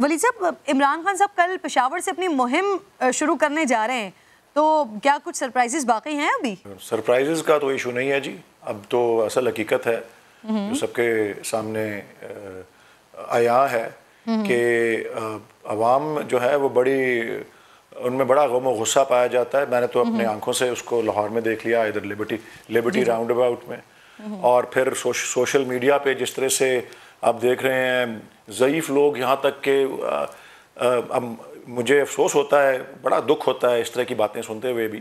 वली साहब इमरान खान साहब कल पेशावर से अपनी मुहिम शुरू करने जा रहे हैं तो क्या कुछ सरप्राइजेस बाकी हैं अभी सरप्राइजेस का तो इशू नहीं है जी अब तो असल हकीकत है हम्म। जो सबके सामने आया है हम्म। कि आवाम जो है वो बड़ी उनमें बड़ा गम गुस्सा पाया जाता है मैंने तो अपने हम्म। आंखों से उसको लाहौर में देख लिया इधर लिबर्टी लिबर्टी राउंड अबाउट में और फिर सोश, सोशल मीडिया पे जिस तरह से आप देख रहे हैं ज़यीफ़ लोग यहाँ तक के अब मुझे अफसोस होता है बड़ा दुख होता है इस तरह की बातें सुनते हुए भी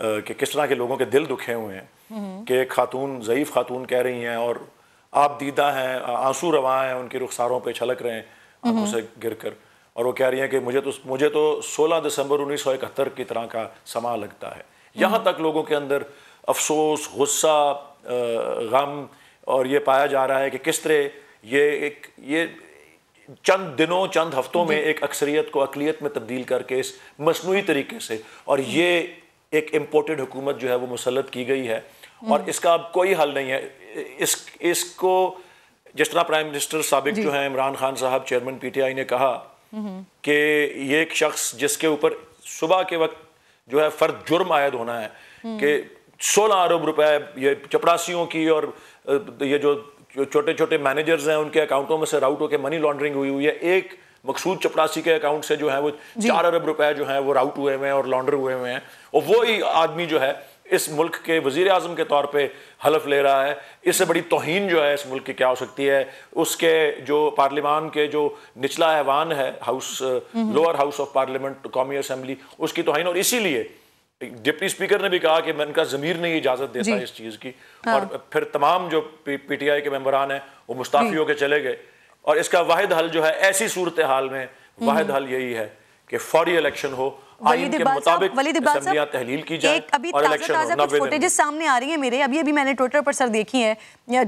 कि किस तरह के लोगों के दिल दुखे हुए हैं हम्म। कि एक खातून ज़यीफ़ खातून कह रही हैं और आप दीदा हैं आंसू रवा हैं उनके रुखसारों पे छलक रहे हैं आंखों हम्म। से गिर कर और वो कह रही हैं कि मुझे तो मुझे तो 16 दिसंबर इकहत्तर की तरह का समा लगता है हम्म। यहाँ तक लोगों के अंदर अफसोस गुस्सा गम और ये पाया जा रहा है कि किस तरह ये एक ये चंद दिनों चंद हफ्तों में एक अक्सरियत को अकलीत में तब्दील करके इस मसनू तरीके से और ये एक इम्पोर्टेड हुकूमत जो है वो मुसलत की गई है हम्म। और इसका अब कोई हल नहीं है इस इसको जिस तरह प्राइम मिनिस्टर सबक जो हैं इमरान खान साहब चेयरमैन पीटीआई ने कहा हम्म। कि ये एक शख्स जिसके ऊपर सुबह के वक्त जो है फर्द जुर्म आयद होना है हम्म। कि सोलह अरब रुपए ये चपरासियों की और ये जो जो छोटे छोटे मैनेजर्स हैं उनके अकाउंटों में से राउट होकर मनी लॉन्ड्रिंग हुई हुई है एक मकसूद चपरासी के अकाउंट से जो है वो चार अरब रुपए जो है वो राउट हुए हुए हैं और लॉन्डर हुए हुए हैं और वो ही आदमी जो है इस मुल्क के वजीर अजम के तौर पर हलफ ले रहा है इससे बड़ी तोहन जो है इस मुल्क की क्या हो सकती है उसके जो पार्लियामान के जो निचला ऐवान है house lower house of parliament कौमी असम्बली उसकी तोहन और इसीलिए डिप्टी स्पीकर ने भी कहा कि इनका जमीर नहीं इजाजत देता इस चीज की हाँ। और फिर तमाम जो पीटीआई के मेम्बरान हैं वो मुस्ताफी होकर चले गए और इसका वाहिद हल जो है ऐसी सूरत हाल में वाहिद हम्म। हल यही है कि फौरी इलेक्शन हो सामने आ रही है मेरे अभी मैंने ट्विटर पर सर देखी है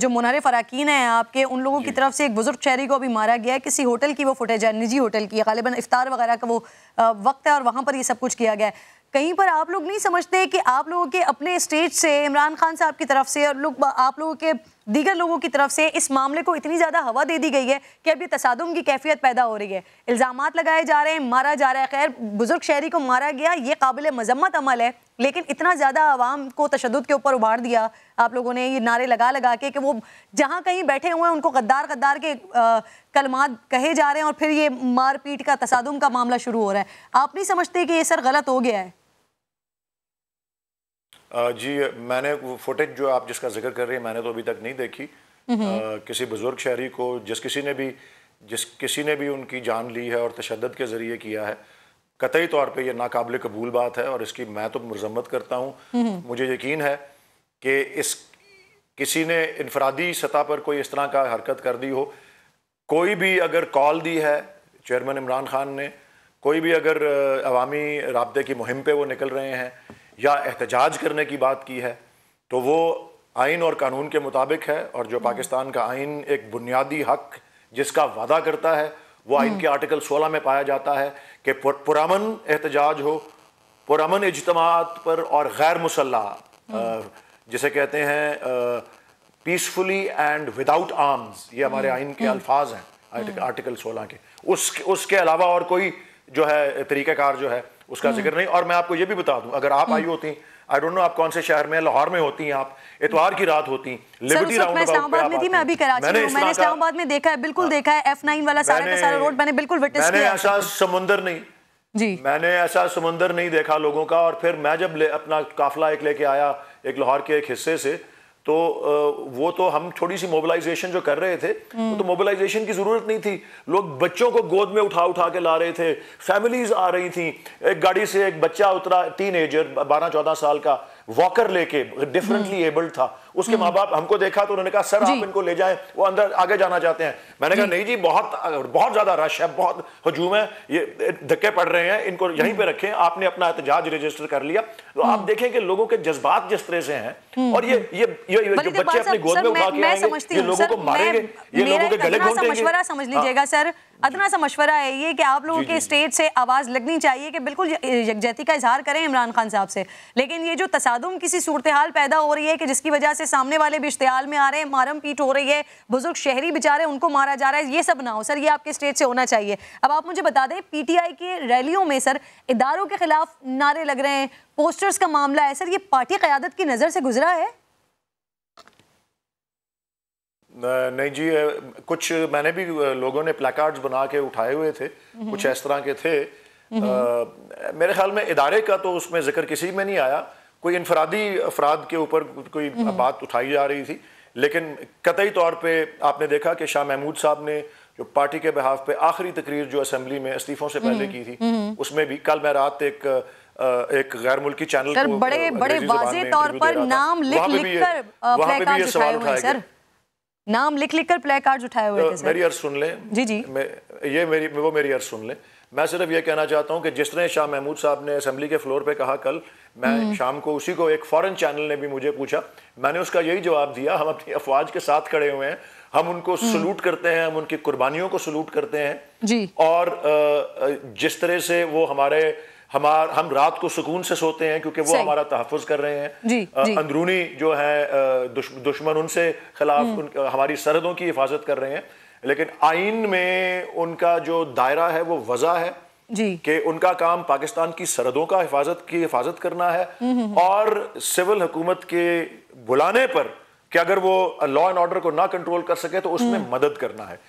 जो मुनारे फराकीन है आपके उन लोगों की तरफ से एक बुजुर्ग शहरी को अभी मारा गया है किसी होटल की वो फुटेज है निजी होटल की गालिबा इफ्तार वगैरह का वो वक्त है और वहां पर ये सब कुछ किया गया है कहीं पर आप लोग नहीं समझते कि आप लोगों के अपने स्टेज से इमरान खान साहब की तरफ से और लोग आप लोगों के दीगर लोगों की तरफ से इस मामले को इतनी ज़्यादा हवा दे दी गई है कि अब ये तसादम की कैफियत पैदा हो रही है इल्ज़ाम लगाए जा रहे हैं मारा जा रहा है खैर बुज़ुर्ग शहरी को मारा गया ये काबिल मजम्मत अमल है लेकिन इतना ज़्यादा आवाम को तशद के ऊपर उभार दिया आप लोगों ने ये नारे लगा लगा के कि वो जहाँ कहीं बैठे हुए हैं उनको गद्दार गद्दार के कलमात कहे जा रहे हैं और फिर ये मारपीट का तसादम का मामला शुरू हो रहा है आप नहीं समझते कि ये सर गलत हो गया है जी मैंने वो फुटेज जो आप जिसका जिक्र कर रहे हैं मैंने तो अभी तक नहीं देखी किसी बुज़ुर्ग शहरी को जिस किसी ने भी जिस किसी ने भी उनकी जान ली है और तशद के ज़रिए किया है कतई तौर पर यह नाकबले कबूल बात है और इसकी मैं तो मजम्मत करता हूँ मुझे यकीन है कि इस किसी ने इनफरादी सतह पर कोई इस तरह का हरकत कर दी हो कोई भी अगर कॉल दी है चेयरमैन इमरान खान ने कोई भी अगर अवामी रबते की मुहिम पे वो निकल रहे हैं या एहतजाज करने की बात की है तो वो आइन और कानून के मुताबिक है और जो हम्म। पाकिस्तान का आइन एक बुनियादी हक जिसका वादा करता है वो आइन हम्म। के आर्टिकल 16 में पाया जाता है कि पुरामन एहतजाज हो पुरामन इजतमात पर और गैर मुसल्ला हम्म। जिसे कहते हैं पीसफुली एंड विदाउट आर्म्स ये हमारे आइन के अल्फाज हैं आर्टिकल सोलह के उस उसके अलावा और कोई जो है तरीक़ार जो है उसका हाँ। जिक्र नहीं और मैं आपको ये भी बता दूं अगर आप हम्म। आई होती आई डोंट नो आप कौन से शहर में लाहौर में होती हैं आप इतवार की रात होती लिबर्टी राउंड इस्लामाबाद में थी मैं अभी कराची मैंने इस्लामाबाद में देखा है बिल्कुल हाँ। देखा है एफ नाइन वाला सारा सारा रोड मैंने बिल्कुल विटनेस किया ऐसा समुंदर नहीं जी मैंने ऐसा समुंदर नहीं देखा लोगों का और फिर मैं जब अपना काफिला एक लेके आया एक लाहौर के एक हिस्से से तो वो तो हम थोड़ी सी मोबिलाइजेशन जो कर रहे थे वो तो मोबिलाइजेशन हम्म। की ज़रूरत नहीं थी लोग बच्चों को गोद में उठा उठा के ला रहे थे फैमिलीज आ रही थी एक गाड़ी से एक बच्चा उतरा टीन एजर बारह चौदह साल का वॉकर लेके डिफरेंटली एबल्ड हम्म। था उसके हम्म। माँ बाप हमको देखा तो उन्होंने कहा सर आप इनको ले जाएं वो अंदर आगे जाना चाहते हैं मैंने कहा नहीं जी बहुत बहुत ज्यादा रश है बहुत हजूम है ये धक्के पड़ रहे हैं इनको यहीं पे हम्म। रखें आपने अपना एहतजाज रजिस्टर कर लिया तो आप हम्म। देखें कि लोगों के जज्बात जिस तरह से हैं हम्म, और ये ये ये जो बच्चे अपनी गोद में उठा के ये लोगों को मारेंगे ये लोगों के गले घोंटेंगे मशवरा समझ हाँ। लीजिएगा सर अदना सा मशवरा है ये कि आप लोगों के स्टेट से आवाज़ लगनी चाहिए कि बिल्कुल यकजहती का इजहार करें इमरान खान साहब से लेकिन ये जो तसादम किसी सूरत हाल पैदा हो रही है कि जिसकी वजह से सामने वाले भी इश्तेहाल में आ रहे हैं मारम पीट हो रही है बुजुर्ग शहरी बेचारे उनको मारा मारा जा रहा है ये सब ना हो सर ये आपके स्टेज से होना चाहिए अब आप मुझे बता दें पीटीआई की रैलियों में सर इदारों के खिलाफ नारे लग रहे हैं पोस्टर्स का मामला है सर ये पार्टी क्यादत की नज़र से गुजरा है नहीं जी कुछ मैंने भी लोगों ने प्लाकार्ड्स बना के उठाए हुए थे हम्म। कुछ इस तरह के थे आ, हम्म। मेरे ख्याल में इदारे का तो उसमें जिक्र किसी में नहीं आया कोई इनफरादी अफराद के ऊपर कोई हम्म। बात उठाई जा रही थी लेकिन कतई तौर पर आपने देखा कि शाह महमूद साहब ने जो पार्टी के बिहाफ पे आखिरी तकरीर जो असम्बली में इस्तीफों से पहले हम्म, की थी हम्म। उसमें भी कल मैं रात एक एक गैर मुल्की चैनल को बड़े बड़े वाजे तौर पर नाम लिख लिखकर प्ले कार्ड उठाए हुए सर नाम लिख लिख कर कार्ड उठाए हुए मेरी अर्ज सुन लें जी जी ये मेरी वो मेरी अर्ज सुन लें मैं सिर्फ ये कहना चाहता हूँ कि जिस तरह शाह महमूद साहब ने असम्बली के फ्लोर पे कहा कल मैं हम्म। शाम को उसी को एक फॉरेन चैनल ने भी मुझे पूछा मैंने उसका यही जवाब दिया हम अपनी अफवाज के साथ खड़े हुए हैं हम उनको सलूट हम्म। करते हैं हम उनकी कुर्बानियों को सलूट करते हैं जी और जिस तरह से वो हमारे हमार हम रात को सुकून से सोते हैं क्योंकि वो हमारा तहफ़ कर रहे हैं जी, जी। अंदरूनी जो है दुश्मन उनसे खिलाफ हम्म। उन, हमारी सरहदों की हिफाजत कर रहे हैं लेकिन आइन में उनका जो दायरा है वो वजह है जी कि उनका काम पाकिस्तान की सरहदों का हिफाजत की हिफाजत करना है हम्म, हम्म, हम्म। और सिविल हुकूमत के बुलाने पर कि अगर वो लॉ एंड ऑर्डर को ना कंट्रोल कर सके तो उसमें मदद करना है